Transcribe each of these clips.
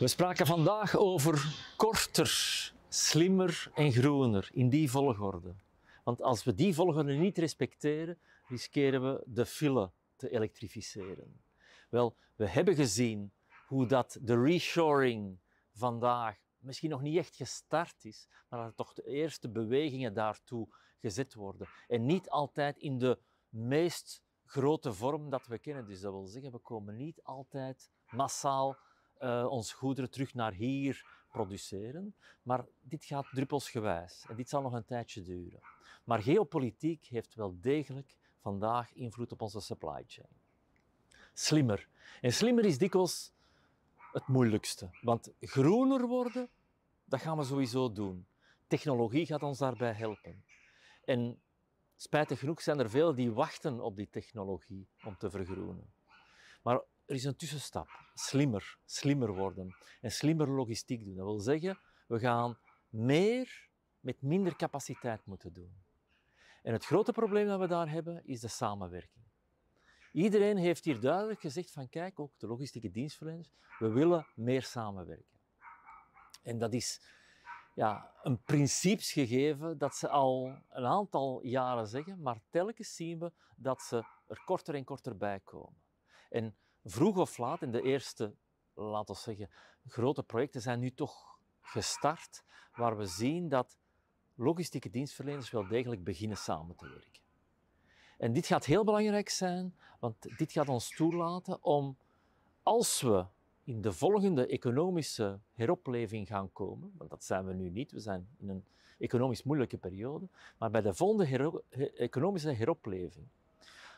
We spraken vandaag over korter, slimmer en groener, in die volgorde. Want als we die volgorde niet respecteren, riskeren we de file te elektrificeren. Wel, we hebben gezien hoe dat de reshoring vandaag misschien nog niet echt gestart is, maar dat er toch de eerste bewegingen daartoe gezet worden. En niet altijd in de meest grote vorm dat we kennen. Dus dat wil zeggen, we komen niet altijd massaal eh, ons goederen terug naar hier produceren. Maar dit gaat druppelsgewijs en dit zal nog een tijdje duren. Maar geopolitiek heeft wel degelijk vandaag invloed op onze supply chain. Slimmer. En slimmer is dikwijls het moeilijkste. Want groener worden, dat gaan we sowieso doen. Technologie gaat ons daarbij helpen. En spijtig genoeg zijn er veel die wachten op die technologie om te vergroenen. Maar er is een tussenstap. Slimmer, slimmer worden en slimmer logistiek doen. Dat wil zeggen, we gaan meer met minder capaciteit moeten doen. En het grote probleem dat we daar hebben is de samenwerking. Iedereen heeft hier duidelijk gezegd van kijk, ook de logistieke dienstverleners, we willen meer samenwerken. En dat is ja, een gegeven dat ze al een aantal jaren zeggen, maar telkens zien we dat ze er korter en korter bij komen. En vroeg of laat, in de eerste, laten we zeggen, grote projecten zijn nu toch gestart, waar we zien dat logistieke dienstverleners wel degelijk beginnen samen te werken. En dit gaat heel belangrijk zijn, want dit gaat ons toelaten om, als we in de volgende economische heropleving gaan komen, want dat zijn we nu niet, we zijn in een economisch moeilijke periode, maar bij de volgende economische heropleving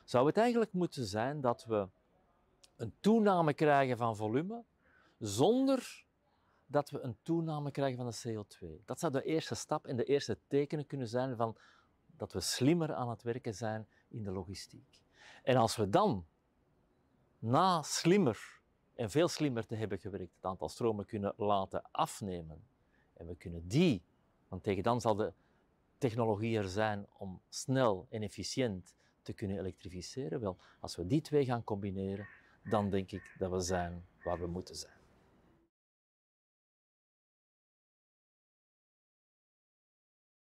zou het eigenlijk moeten zijn dat we een toename krijgen van volume zonder dat we een toename krijgen van de CO2. Dat zou de eerste stap en de eerste tekenen kunnen zijn van dat we slimmer aan het werken zijn in de logistiek. En als we dan, na slimmer en veel slimmer te hebben gewerkt, het aantal stromen kunnen laten afnemen en we kunnen die, want tegen dan zal de technologie er zijn om snel en efficiënt te kunnen elektrificeren, wel, als we die twee gaan combineren, dan denk ik dat we zijn waar we moeten zijn.